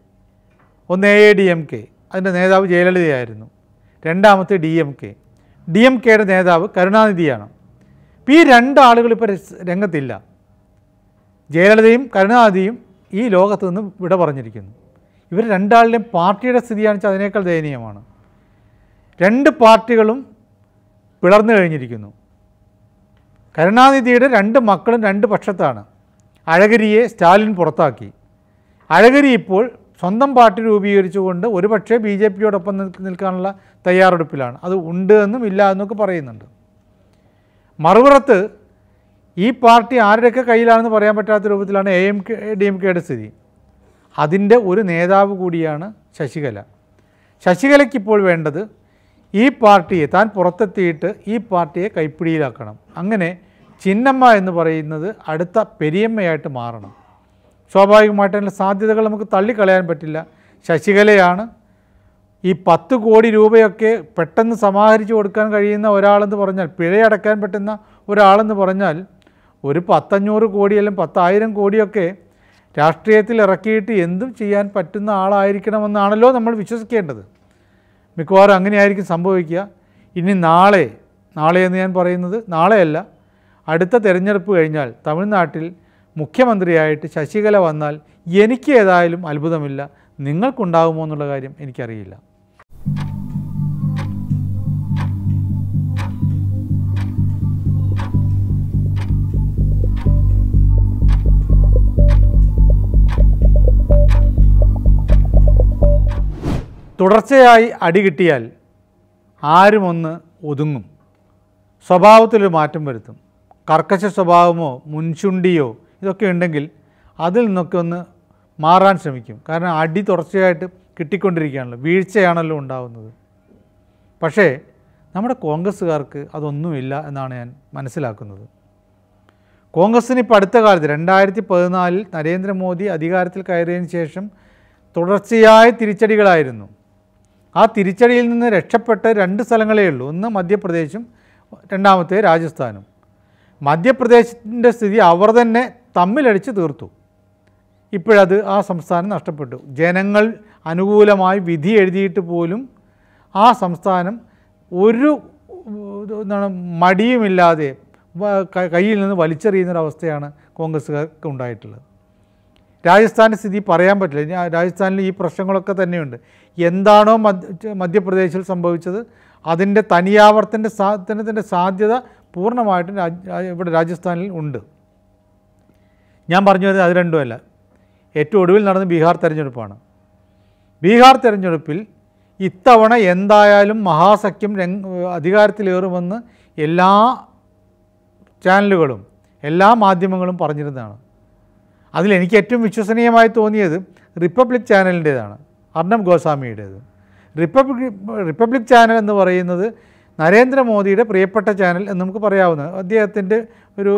Speaker 1: ഒന്ന് A I D M K അതിൻ്റെ നേതാവ് ജയലളിതയായിരുന്നു രണ്ടാമത്തെ D M K D M കെയുടെ നേതാവ് കരുണാനിധിയാണ് അപ്പോൾ ഈ രണ്ടാളുകൾ ഇപ്പോൾ രംഗത്തില്ല ജയലളിതയും കരുണാനിധിയും ഈ ലോകത്ത് നിന്ന് വിട പറഞ്ഞിരിക്കുന്നു ഇവർ രണ്ടാളുടെയും പാർട്ടിയുടെ സ്ഥിതിയാണ് വെച്ചാൽ അതിനേക്കാൾ ദയനീയമാണ് രണ്ട് പാർട്ടികളും പിളർന്നു കഴിഞ്ഞിരിക്കുന്നു കരുണാനിധിയുടെ രണ്ട് മക്കളും രണ്ട് പക്ഷത്താണ് അഴകരിയെ സ്റ്റാലിൻ പുറത്താക്കി അഴകരി ഇപ്പോൾ സ്വന്തം പാർട്ടി രൂപീകരിച്ചുകൊണ്ട് പക്ഷേ ബി ജെ പിയോടൊപ്പം നിൽക്കാനുള്ള തയ്യാറെടുപ്പിലാണ് അത് ഉണ്ട് എന്നും ഇല്ല എന്നൊക്കെ പറയുന്നുണ്ട് മറുപുറത്ത് ഈ പാർട്ടി ആരുടെയൊക്കെ കയ്യിലാണെന്ന് പറയാൻ പറ്റാത്ത രൂപത്തിലാണ് A M K D M കെയുടെ സ്ഥിതി അതിൻ്റെ ഒരു നേതാവ് കൂടിയാണ് ശശികല ശശികലയ്ക്കിപ്പോൾ വേണ്ടത് ഈ പാർട്ടിയെ താൻ പുറത്തെത്തിയിട്ട് ഈ പാർട്ടിയെ കൈപ്പിടിയിലാക്കണം അങ്ങനെ ചിന്നമ്മ എന്ന് പറയുന്നത് അടുത്ത പെരിയമ്മയായിട്ട് മാറണം സ്വാഭാവികമായിട്ടും സാധ്യതകൾ നമുക്ക് തള്ളിക്കളയാൻ പറ്റില്ല ശശികലയാണ് ഈ പത്ത് കോടി രൂപയൊക്കെ പെട്ടെന്ന് സമാഹരിച്ചു കൊടുക്കാൻ കഴിയുന്ന ഒരാളെന്ന് പറഞ്ഞാൽ പിഴയടക്കാൻ പറ്റുന്ന ഒരാളെന്ന് പറഞ്ഞാൽ ഒരു പത്തഞ്ഞൂറ് കോടി അല്ലെങ്കിൽ പത്തായിരം കോടിയൊക്കെ രാഷ്ട്രീയത്തിൽ ഇറക്കിയിട്ട് എന്തും ചെയ്യാൻ പറ്റുന്ന ആളായിരിക്കണമെന്നാണല്ലോ നമ്മൾ വിശ്വസിക്കേണ്ടത് മിക്കവാറും അങ്ങനെയായിരിക്കും സംഭവിക്കുക ഇനി നാളെ നാളെ എന്ന് ഞാൻ പറയുന്നത് നാളെയല്ല അടുത്ത തിരഞ്ഞെടുപ്പ് കഴിഞ്ഞാൽ തമിഴ്നാട്ടിൽ മുഖ്യമന്ത്രിയായിട്ട് ശശികല വന്നാൽ എനിക്ക് ഏതായാലും അത്ഭുതമില്ല നിങ്ങൾക്കുണ്ടാകുമോ എന്നുള്ള കാര്യം എനിക്കറിയില്ല തുടർച്ചയായി അടി കിട്ടിയാൽ ആരും ഒന്ന് ഒതുങ്ങും സ്വഭാവത്തിലൊരു മാറ്റം വരുത്തും കർക്കശ സ്വഭാവമോ മുൻചുണ്ടിയോ ഇതൊക്കെ ഉണ്ടെങ്കിൽ അതിൽ നിന്നൊക്കെ ഒന്ന് മാറാൻ ശ്രമിക്കും കാരണം അടി തുടർച്ചയായിട്ട് കിട്ടിക്കൊണ്ടിരിക്കുകയാണല്ലോ വീഴ്ചയാണല്ലോ ഉണ്ടാവുന്നത് പക്ഷേ നമ്മുടെ കോൺഗ്രസ്സുകാർക്ക് അതൊന്നുമില്ല എന്നാണ് ഞാൻ മനസ്സിലാക്കുന്നത് കോൺഗ്രസ്സിന് ഇപ്പോൾ അടുത്ത കാലത്ത് രണ്ടായിരത്തി പതിനാലിൽ നരേന്ദ്രമോദി അധികാരത്തിൽ കയറിയതിന് ശേഷം തുടർച്ചയായ തിരിച്ചടികളായിരുന്നു ആ തിരിച്ചടിയിൽ നിന്ന് രക്ഷപ്പെട്ട രണ്ട് സ്ഥലങ്ങളേ ഉള്ളൂ ഒന്ന് മധ്യപ്രദേശും രണ്ടാമത്തെ രാജസ്ഥാനും മധ്യപ്രദേശിൻ്റെ സ്ഥിതി അവർ തന്നെ തമ്മിലടിച്ച് തീർത്തു ഇപ്പോഴത് ആ സംസ്ഥാനം നഷ്ടപ്പെട്ടു ജനങ്ങൾ അനുകൂലമായി വിധി എഴുതിയിട്ട് പോലും ആ സംസ്ഥാനം ഒരു എന്താണ് മടിയുമില്ലാതെ കയ്യിൽ നിന്ന് വലിച്ചെറിയുന്നൊരവസ്ഥയാണ് കോൺഗ്രസ്സുകാർക്ക് ഉണ്ടായിട്ടുള്ളത് രാജസ്ഥാൻ്റെ സ്ഥിതി പറയാൻ പറ്റില്ല രാജസ്ഥാനിൽ ഈ പ്രശ്നങ്ങളൊക്കെ തന്നെയുണ്ട് എന്താണോ മധ്യ മധ്യപ്രദേശിൽ സംഭവിച്ചത് അതിൻ്റെ തനിയാവർത്തൻ്റെ സാധനത്തിൻ്റെ സാധ്യത പൂർണ്ണമായിട്ടും ഇവിടെ രാജസ്ഥാനിൽ ഉണ്ട് ഞാൻ പറഞ്ഞു വരുന്നത് അത് രണ്ടുമല്ല ഏറ്റവും ഒടുവിൽ നടന്ന ബീഹാർ തെരഞ്ഞെടുപ്പാണ് ബീഹാർ തെരഞ്ഞെടുപ്പിൽ ഇത്തവണ എന്തായാലും മഹാസഖ്യം അധികാരത്തിലേറുമെന്ന് എല്ലാ ചാനലുകളും എല്ലാ മാധ്യമങ്ങളും പറഞ്ഞിരുന്നതാണ് അതിലെനിക്ക് ഏറ്റവും വിശ്വസനീയമായി തോന്നിയത് റിപ്പബ്ലിക് ചാനലിൻ്റേതാണ് അർണബ് ഗോസ്വാമിയുടേത് റിപ്പബ്ലിക് റിപ്പബ്ലിക് ചാനൽ എന്ന് പറയുന്നത് നരേന്ദ്രമോദിയുടെ പ്രിയപ്പെട്ട ചാനൽ എന്ന് നമുക്ക് പറയാവുന്നത് അദ്ദേഹത്തിൻ്റെ ഒരു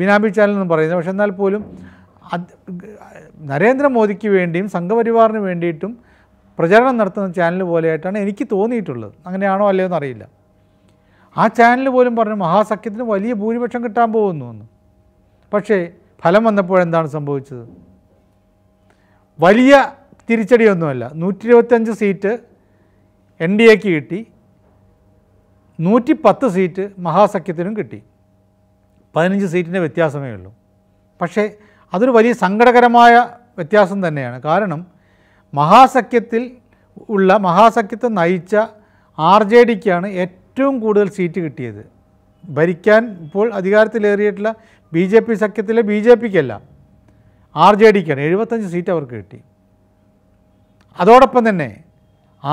Speaker 1: ബിനാമി ചാനൽ എന്ന് പറയുന്നത് പക്ഷെ എന്നാൽ പോലും നരേന്ദ്രമോദിക്ക് വേണ്ടിയും സംഘപരിവാറിന് വേണ്ടിയിട്ടും പ്രചരണം നടത്തുന്ന ചാനൽ പോലെയായിട്ടാണ് എനിക്ക് തോന്നിയിട്ടുള്ളത് അങ്ങനെയാണോ അല്ലയോ എന്നറിയില്ല ആ ചാനൽ പോലും പറഞ്ഞു മഹാസഖ്യത്തിന് വലിയ ഭൂരിപക്ഷം കിട്ടാൻ പോകുന്നു എന്ന് പക്ഷേ ഫലം വന്നപ്പോഴെന്താണ് സംഭവിച്ചത് വലിയ തിരിച്ചടിയൊന്നുമല്ല നൂറ്റി ഇരുപത്തഞ്ച് സീറ്റ് എൻ ഡി എക്ക് കിട്ടി നൂറ്റി പത്ത് സീറ്റ് മഹാസഖ്യത്തിനും കിട്ടി പതിനഞ്ച് സീറ്റിൻ്റെ വ്യത്യാസമേ ഉള്ളൂ പക്ഷേ അതൊരു വലിയ സങ്കടകരമായ വ്യത്യാസം തന്നെയാണ് കാരണം മഹാസഖ്യത്തിൽ ഉള്ള മഹാസഖ്യത്തെ നയിച്ച ആർ ജെ ഡിക്കാണ് ഏറ്റവും കൂടുതൽ സീറ്റ് കിട്ടിയത് ഭരിക്കാൻ ഇപ്പോൾ അധികാരത്തിലേറിയിട്ടുള്ള ബി ജെ പി സഖ്യത്തിലെ ബി ജെ പിക്കല്ല ആർ ജെ ഡിക്കാണ് എഴുപത്തഞ്ച് സീറ്റ് അവർക്ക് കിട്ടി അതോടൊപ്പം തന്നെ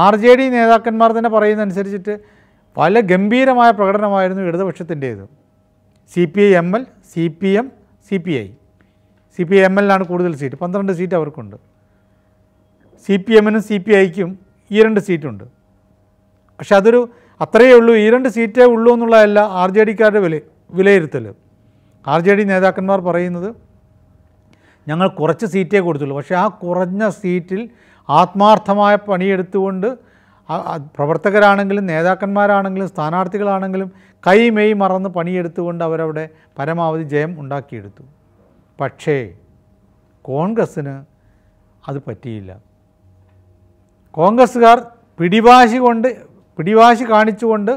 Speaker 1: ആർ ജെ ഡി നേതാക്കന്മാർ തന്നെ പറയുന്നതനുസരിച്ചിട്ട് പല ഗംഭീരമായ പ്രകടനമായിരുന്നു ഇടതുപക്ഷത്തിൻ്റേത് C P I M L C P M C P I C P I M എല്ലാണ് കൂടുതൽ സീറ്റ് പന്ത്രണ്ട് സീറ്റ് അവർക്കുണ്ട് സി പി എമ്മിനും സി പി ഐക്കും ഈ രണ്ട് സീറ്റുണ്ട് പക്ഷെ അതൊരു അത്രയേ ഉള്ളൂ ഈ രണ്ട് സീറ്റേ ഉള്ളൂ എന്നുള്ളതല്ല ആർ ജെ ഡിക്കാരുടെ വില വിലയിരുത്തൽ ആർ ജെ ഡി നേതാക്കന്മാർ പറയുന്നത് ഞങ്ങൾ കുറച്ച് സീറ്റേ കൊടുത്തുള്ളൂ പക്ഷേ ആ കുറഞ്ഞ സീറ്റിൽ ആത്മാർത്ഥമായ പണിയെടുത്തുകൊണ്ട് പ്രവർത്തകരാണെങ്കിലും നേതാക്കന്മാരാണെങ്കിലും സ്ഥാനാർത്ഥികളാണെങ്കിലും കൈ മെയ് മറന്ന് പണിയെടുത്തുകൊണ്ട് അവരവിടെ പരമാവധി ജയം ഉണ്ടാക്കിയെടുത്തു പക്ഷേ കോൺഗ്രസ്സിന് അത് പറ്റിയില്ല കോൺഗ്രസ്സുകാർ പിടിവാശി കൊണ്ട് പിടിവാശി കാണിച്ചുകൊണ്ട്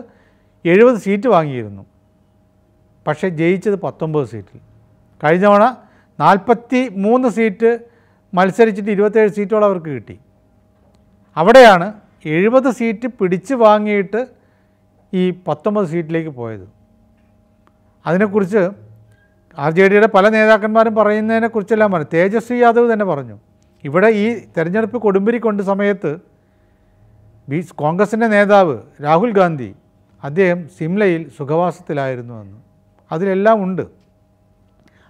Speaker 1: എഴുപത് സീറ്റ് വാങ്ങിയിരുന്നു പക്ഷേ ജയിച്ചത് പത്തൊമ്പത് സീറ്റിൽ കഴിഞ്ഞ തവണ നാൽപ്പത്തി മൂന്ന് സീറ്റ് മത്സരിച്ചിട്ട് ഇരുപത്തേഴ് സീറ്റോളം അവർക്ക് കിട്ടി അവിടെയാണ് എഴുപത് സീറ്റ് പിടിച്ച് വാങ്ങിയിട്ട് ഈ പത്തൊമ്പത് സീറ്റിലേക്ക് പോയത് അതിനെക്കുറിച്ച് ആർ ജെ ഡിയുടെ പല നേതാക്കന്മാരും പറയുന്നതിനെക്കുറിച്ചെല്ലാം പറഞ്ഞു തേജസ്വി യാദവ് തന്നെ പറഞ്ഞു ഇവിടെ ഈ തെരഞ്ഞെടുപ്പ് കൊടുമ്പിരി കൊണ്ട് സമയത്ത് ബി കോൺഗ്രസിൻ്റെ നേതാവ് രാഹുൽ ഗാന്ധി അദ്ദേഹം സിംലയിൽ സുഖവാസത്തിലായിരുന്നു എന്ന് അതിലെല്ലാം ഉണ്ട്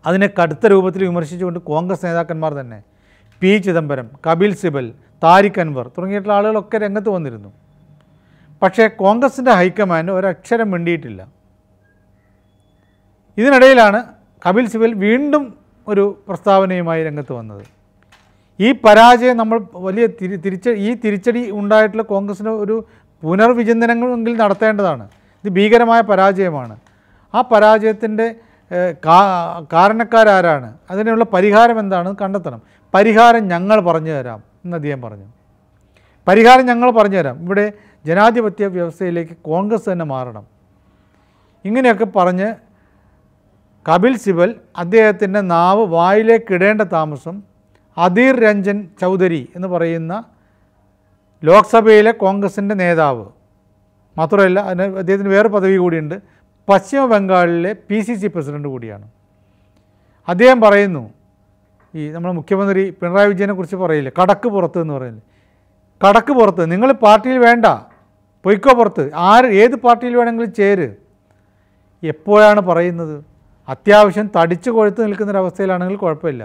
Speaker 1: അതിനെ കടുത്ത രൂപത്തിൽ വിമർശിച്ചുകൊണ്ട് കോൺഗ്രസ് നേതാക്കന്മാർ തന്നെ പി ചിദംബരം കപിൽ സിബൽ താരിഖ് അൻവർ തുടങ്ങിയിട്ടുള്ള ആളുകളൊക്കെ രംഗത്ത് വന്നിരുന്നു പക്ഷേ കോൺഗ്രസിൻ്റെ ഹൈക്കമാൻഡ് ഒരക്ഷരം മിണ്ടിയിട്ടില്ല ഇതിനിടയിലാണ് കപിൽ സിബൽ വീണ്ടും ഒരു പ്രസ്താവനയുമായി രംഗത്ത് വന്നത് ഈ പരാജയം നമ്മൾ വലിയ തിരി തിരിച്ച ഈ തിരിച്ചടി ഉണ്ടായിട്ടുള്ള കോൺഗ്രസിന് ഒരു പുനർവിചിന്തനങ്ങളെങ്കിൽ നടത്തേണ്ടതാണ് ഇത് ഭീകരമായ പരാജയമാണ് ആ പരാജയത്തിൻ്റെ കാരണക്കാരാരാണ് അതിനുള്ള പരിഹാരം എന്താണെന്ന് കണ്ടെത്തണം പരിഹാരം ഞങ്ങൾ പറഞ്ഞു തരാം എന്ന് അദ്ദേഹം പറഞ്ഞു പരിഹാരം ഞങ്ങൾ പറഞ്ഞുതരാം ഇവിടെ ജനാധിപത്യ വ്യവസ്ഥയിലേക്ക് കോൺഗ്രസ് തന്നെ മാറണം ഇങ്ങനെയൊക്കെ പറഞ്ഞ് കപിൽ സിബൽ അദ്ദേഹത്തിൻ്റെ നാവ് വായിലേക്ക് ഇടേണ്ട താമസം അധീർ രഞ്ജൻ ചൗധരി എന്ന് പറയുന്ന ലോക്സഭയിലെ കോൺഗ്രസിൻ്റെ നേതാവ് മാത്രമല്ല അതിന് അദ്ദേഹത്തിന് വേറെ പദവി കൂടിയുണ്ട് പശ്ചിമ ബംഗാളിലെ പി സി സി പ്രസിഡൻ്റ് കൂടിയാണ് അദ്ദേഹം പറയുന്നു ഈ നമ്മുടെ മുഖ്യമന്ത്രി പിണറായി വിജയനെ കുറിച്ച് പറയില്ലേ കടക്ക് പുറത്ത് എന്ന് പറയുന്നത് കടക്ക് പുറത്ത് നിങ്ങൾ പാർട്ടിയിൽ വേണ്ട പൊയ്ക്കോ പുറത്ത് ആര് ഏത് പാർട്ടിയിൽ വേണമെങ്കിലും ചേര് എപ്പോഴാണ് പറയുന്നത് അത്യാവശ്യം തടിച്ചു കൊഴുത്ത് നിൽക്കുന്നൊരവസ്ഥയിലാണെങ്കിൽ കുഴപ്പമില്ല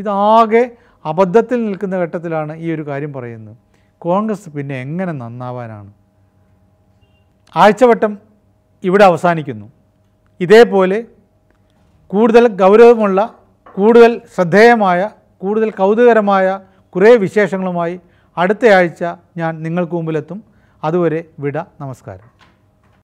Speaker 1: ഇതാകെ അബദ്ധത്തിൽ നിൽക്കുന്ന ഘട്ടത്തിലാണ് ഈ ഒരു കാര്യം പറയുന്നത് കോൺഗ്രസ് പിന്നെ എങ്ങനെ നന്നാവാനാണ് ആഴ്ചവട്ടം ഇവിടെ അവസാനിക്കുന്നു ഇതേപോലെ കൂടുതൽ ഗൗരവമുള്ള കൂടുതൽ ശ്രദ്ധേയമായ കൂടുതൽ കൗതുകരമായ കുറേ വിശേഷങ്ങളുമായി അടുത്തയാഴ്ച ഞാൻ നിങ്ങൾക്ക് മുമ്പിലെത്തും അതുവരെ വിട നമസ്കാരം